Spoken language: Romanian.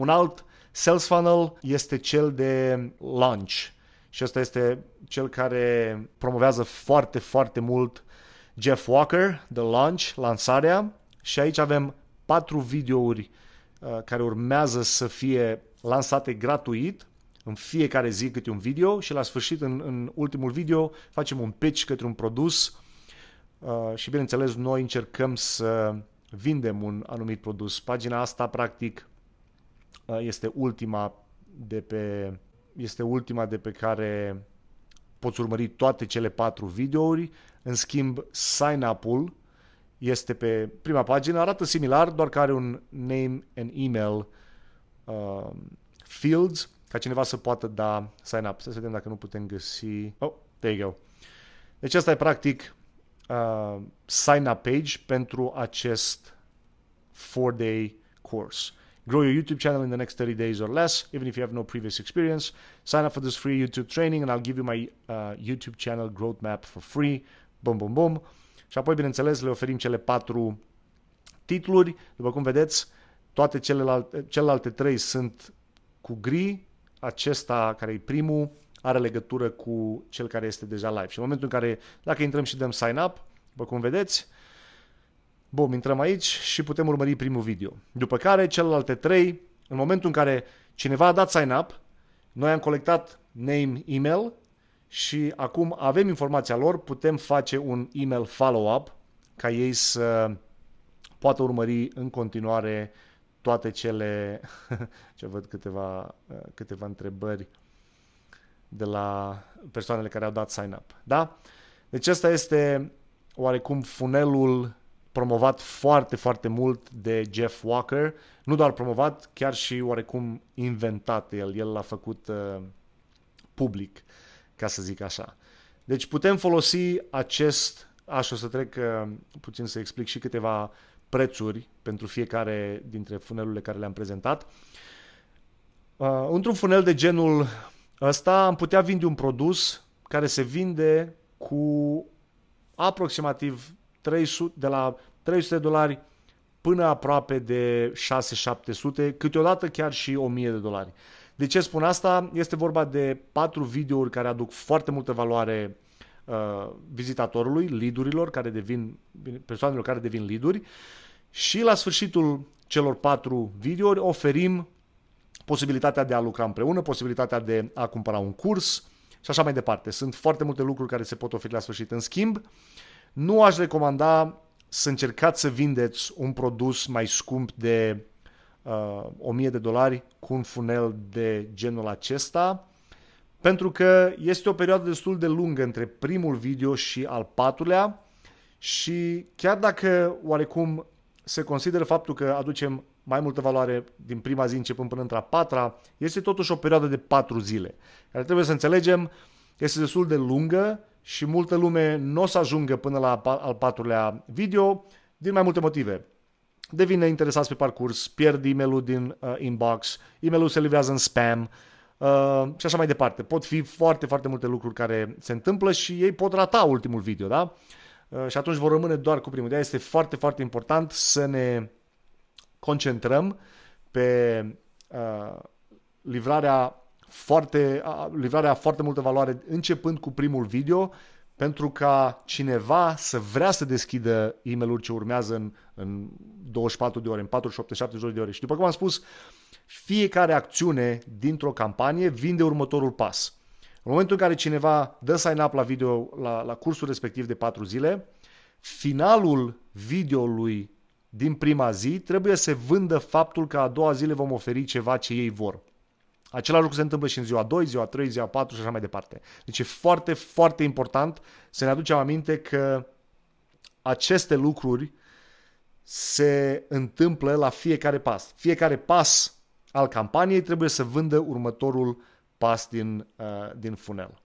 Un alt sales funnel este cel de launch și ăsta este cel care promovează foarte, foarte mult Jeff Walker, The Launch, lansarea și aici avem patru videouri uh, care urmează să fie lansate gratuit în fiecare zi câte un video și la sfârșit, în, în ultimul video, facem un pitch către un produs uh, și bineînțeles noi încercăm să vindem un anumit produs. Pagina asta, practic, da, este ultima de pe, este ultima de pe care poți urmări toate cele patru videouri. În schimb, sign-up-ul este pe prima pagină, arată similar, doar că are un name and email uh, fields ca cineva să poată da sign-up. Să vedem dacă nu putem găsi... Oh, there you go. Deci asta e practic uh, sign-up page pentru acest 4-day course grow your YouTube channel in the next 30 days or less, even if you have no previous experience. Sign up for this free YouTube training and I'll give you my uh, YouTube channel growth map for free. Bum, bum, bum. Și apoi, bineînțeles, le oferim cele patru titluri. După cum vedeți, toate celelalte, celelalte trei sunt cu gri. Acesta, care e primul, are legătură cu cel care este deja live. Și în momentul în care, dacă intrăm și dăm sign up, după cum vedeți, Bun, intrăm aici și putem urmări primul video. După care celelalte trei, în momentul în care cineva a dat sign up, noi am colectat name, email și acum avem informația lor, putem face un email follow-up ca ei să poată urmări în continuare toate cele, ce văd câteva, câteva întrebări de la persoanele care au dat sign-up. Da? Deci asta este oarecum funelul promovat foarte, foarte mult de Jeff Walker. Nu doar promovat, chiar și oarecum inventat el. El l-a făcut uh, public, ca să zic așa. Deci putem folosi acest... Aș o să trec uh, puțin să explic și câteva prețuri pentru fiecare dintre funelurile care le-am prezentat. Uh, într-un funel de genul ăsta am putea vinde un produs care se vinde cu aproximativ 300, de la 300 de dolari până aproape de 6-700, câteodată chiar și 1000 de dolari. De ce spun asta? Este vorba de patru videouri care aduc foarte multă valoare uh, vizitatorului, lidurilor care devin persoanelor care devin liduri și la sfârșitul celor patru videouri oferim posibilitatea de a lucra împreună, posibilitatea de a cumpăra un curs și așa mai departe. Sunt foarte multe lucruri care se pot oferi la sfârșit. În schimb, uh, nu aș recomanda să încercați să vindeți un produs mai scump de uh, 1000 de dolari cu un funel de genul acesta, pentru că este o perioadă destul de lungă între primul video și al patrulea și chiar dacă oarecum se consideră faptul că aducem mai multă valoare din prima zi începând până într a patra, este totuși o perioadă de patru zile, care trebuie să înțelegem este destul de lungă și multă lume nu o să ajungă până la al patrulea video din mai multe motive. Devine interesați pe parcurs, pierd e din uh, inbox, e se livrează în spam uh, și așa mai departe. Pot fi foarte, foarte multe lucruri care se întâmplă și ei pot rata ultimul video, da? Uh, și atunci vor rămâne doar cu primul. de este foarte, foarte important să ne concentrăm pe uh, livrarea foarte, livrarea foarte multă valoare, începând cu primul video, pentru ca cineva să vrea să deschidă e mail ce urmează în, în 24 de ore, în 48, 72 de ore. Și după cum am spus, fiecare acțiune dintr-o campanie vinde următorul pas. În momentul în care cineva dă sign-up la video, la, la cursul respectiv de 4 zile, finalul videoului din prima zi trebuie să vândă faptul că a doua zile vom oferi ceva ce ei vor. Același lucru se întâmplă și în ziua 2, ziua 3, ziua 4 și așa mai departe. Deci e foarte, foarte important să ne aducem aminte că aceste lucruri se întâmplă la fiecare pas. Fiecare pas al campaniei trebuie să vândă următorul pas din, uh, din funel.